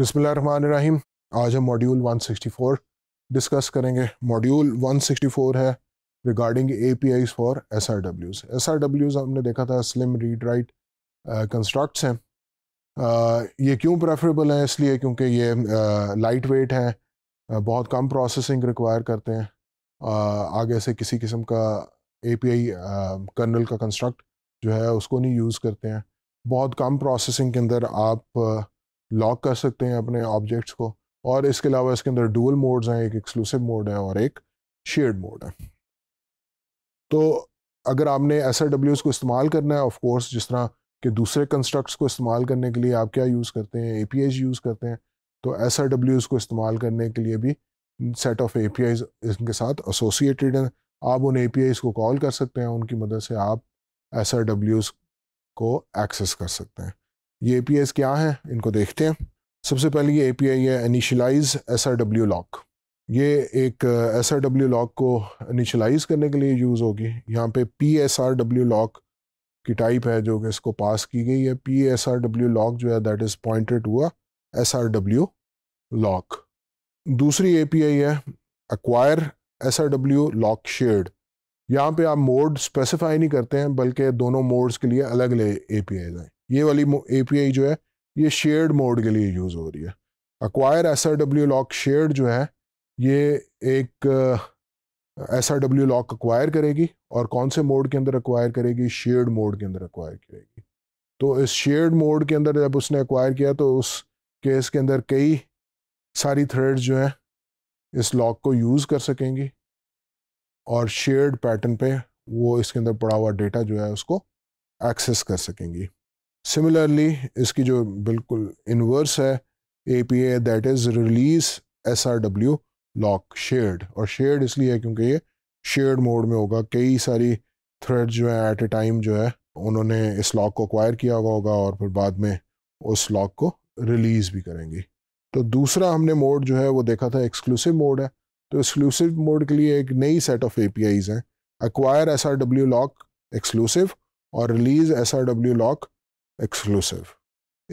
बिसमीम आज हम मॉड्यूल 164 डिस्कस करेंगे मॉड्यूल 164 है regarding A P I for S are डब्ल्यूज S R डब्ल्यूज हमने देखा था स्लिम रीड राइट कंस्ट्रक्ट्स हैं uh, ये क्यों प्रेफरेबल हैं इसलिए क्योंकि ये लाइट uh, वेट हैं uh, बहुत कम प्रोसेसिंग रिक्वायर करते हैं uh, आगे से किसी किस्म का ए पी आई कर्नल का कंस्ट्रक्ट जो है उसको नहीं यूज़ करते हैं बहुत कम प्रोसेसिंग के अंदर आप uh, लॉक कर सकते हैं अपने ऑब्जेक्ट्स को और इसके अलावा इसके अंदर डुअल मोड्स हैं एक एक्सक्लूसिव मोड है और एक शेयर्ड मोड है तो अगर आपने एस आर डब्ल्यूज को इस्तेमाल करना है ऑफ़कोर्स जिस तरह के दूसरे कंस्ट्रक्ट्स को इस्तेमाल करने के लिए आप क्या यूज़ करते हैं ए पी आईज़ यूज़ करते हैं तो एस आर डब्ल्यूज को इस्तेमाल करने के लिए भी set of A P Is इनके साथ एसोसिएटेड हैं आप उन ए पी आईज को कॉल कर सकते हैं उनकी मदद से आप एस आर डब्ल्यूज को एक्सेस कर सकते हैं ये ए क्या हैं इनको देखते हैं सबसे पहले ये ए पी आई है initialize S R W lock ये एक एस आर डब्ल्यू लॉक को इनिशलाइज करने के लिए यूज़ होगी यहाँ पे P S R W lock की टाइप है जो कि इसको पास की गई है P S R W lock जो है दैट इज़ पॉइंटेड हुआ एस आर डब्ल्यू लॉक दूसरी ए पी आई है acquire S R W lock shared यहाँ पे आप मोड स्पेसिफाई नहीं करते हैं बल्कि दोनों मोड्स के लिए अलग ले ए पी आई ये वाली ए जो है ये शेयर्ड मोड के लिए यूज़ हो रही है acquire S R W lock shared जो है ये एक S R W lock acquire करेगी और कौन से मोड के अंदर अक्वायर करेगी शेयर्ड मोड के अंदर अक्वायर करेगी तो इस शेयर्ड मोड के अंदर जब उसने अक्वायर किया तो उस केस के अंदर कई सारी थ्रेड्स जो हैं इस लॉक को यूज़ कर सकेंगी और शेयर्ड पैटर्न पे वो इसके अंदर पड़ा हुआ डेटा जो है उसको एक्सेस कर सकेंगी सिमिलरली इसकी जो बिल्कुल इनवर्स है A P A that is release S R W lock shared और शेयर्ड इसलिए है क्योंकि ये शेयर्ड मोड में होगा कई सारी थ्रेड जो है एट ए टाइम जो है उन्होंने इस लॉक को अक्वायर किया हुआ होगा और फिर बाद में उस लॉक को रिलीज़ भी करेंगी तो दूसरा हमने मोड जो है वो देखा था एक्सक्लूसिव मोड है तो एक्सक्लूसिव मोड के लिए एक नई set of A P Is हैं acquire S R W lock exclusive और release S R W lock exclusive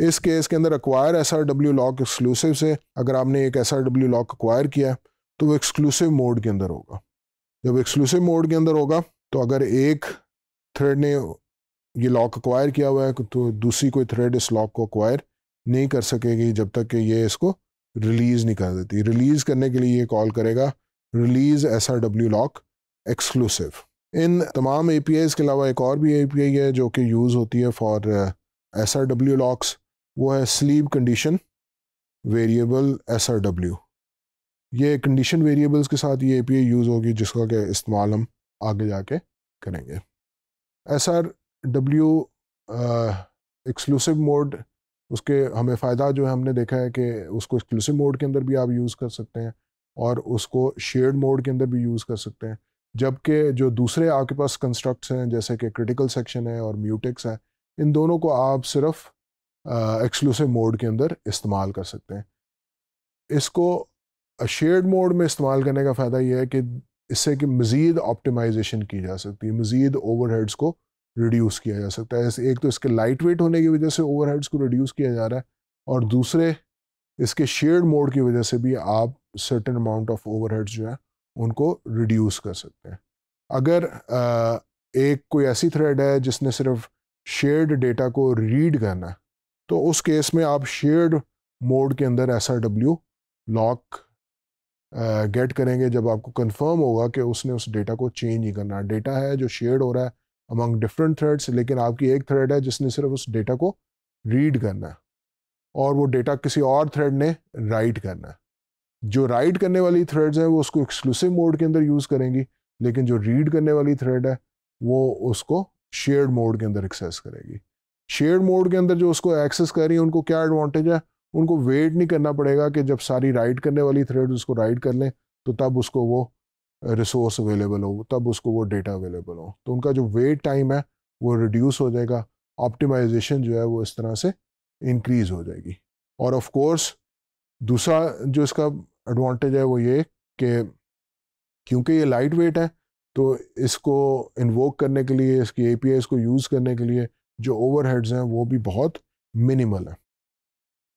इस केस के अंदर acquire S R W lock exclusive से अगर आपने एक S R W lock acquire किया तो वो एक्सक्लूसिव मोड के अंदर होगा जब एक्सक्लूसिव मोड के अंदर होगा तो अगर एक थ्रेड ने ये लॉक अक्वायर किया हुआ है तो दूसरी कोई थ्रेड इस लॉक को अक्वायर नहीं कर सकेगी जब तक कि ये इसको रिलीज़ नहीं कर देती रिलीज़ करने के लिए ये कॉल करेगा release S R W lock exclusive इन तमाम ए के अलावा एक और भी ए है जो कि यूज़ होती है for S R W locks वो है sleep condition variable S R W ये कंडीशन वेरिएबल्स के साथ ये ए पी आई यूज़ होगी जिसका क्या इस्तेमाल हम आगे जाके करेंगे S R W exclusive mode उसके हमें फ़ायदा जो है हमने देखा है कि उसको एक्सक्लूसिव मोड के अंदर भी आप यूज़ कर सकते हैं और उसको शेयर्ड मोड के अंदर भी यूज़ कर सकते हैं जबकि जो दूसरे आपके पास कंस्ट्रक्ट्स हैं जैसे कि क्रिटिकल सेक्शन है और म्यूटिक्स है इन दोनों को आप सिर्फ एक्सक्लूसिव मोड के अंदर इस्तेमाल कर सकते हैं इसको शेयर्ड मोड में इस्तेमाल करने का फ़ायदा यह है कि इससे कि मज़ीद ऑप्टिमाइजेशन की जा सकती है मज़ीद ओवरहेड्स को रिड्यूस किया जा सकता है एक तो इसके लाइट वेट होने की वजह से ओवरहेड्स को रिड्यूस किया जा रहा है और दूसरे इसके शेयर्ड मोड की वजह से भी आप सर्टन अमाउंट ऑफ ओवरहेड्स जो है उनको रिड्यूस कर सकते हैं अगर आ, एक कोई ऐसी थ्रेड है जिसने सिर्फ शेयर्ड डेटा को रीड करना है तो उस केस में आप शेयर्ड मोड के अंदर S R W lock get करेंगे जब आपको कंफर्म होगा कि उसने उस डेटा को चेंज ही करना डेटा है जो शेयर्ड हो रहा है अमंग डिफरेंट थ्रेड्स लेकिन आपकी एक थ्रेड है जिसने सिर्फ उस डेटा को रीड करना है और वो डेटा किसी और थ्रेड ने राइट करना है जो राइट करने वाली थ्रेड्स हैं वो उसको एक्सक्लूसिव मोड के अंदर यूज़ करेंगी लेकिन जो रीड करने वाली थ्रेड है वो उसको शेयर्ड मोड के अंदर एक्सेस करेगी शेयर्ड मोड के अंदर जो उसको एक्सेस कर रही है उनको क्या एडवांटेज है उनको वेट नहीं करना पड़ेगा कि जब सारी राइड करने वाली थ्रेड उसको राइड कर लें तो तब उसको वो रिसोर्स अवेलेबल हो तब उसको वो डेटा अवेलेबल हो तो उनका जो वेट टाइम है वो रिड्यूस हो जाएगा ऑप्टिमाइजेशन जो है वो इस तरह से इंक्रीज़ हो जाएगी और ऑफ कोर्स दूसरा जो इसका एडवांटेज है वो ये कि क्योंकि ये लाइट वेट है तो इसको इन्वोक करने के लिए इसकी ए को यूज़ करने के लिए जो ओवरहेड्स हैं वो भी बहुत मिनिमल है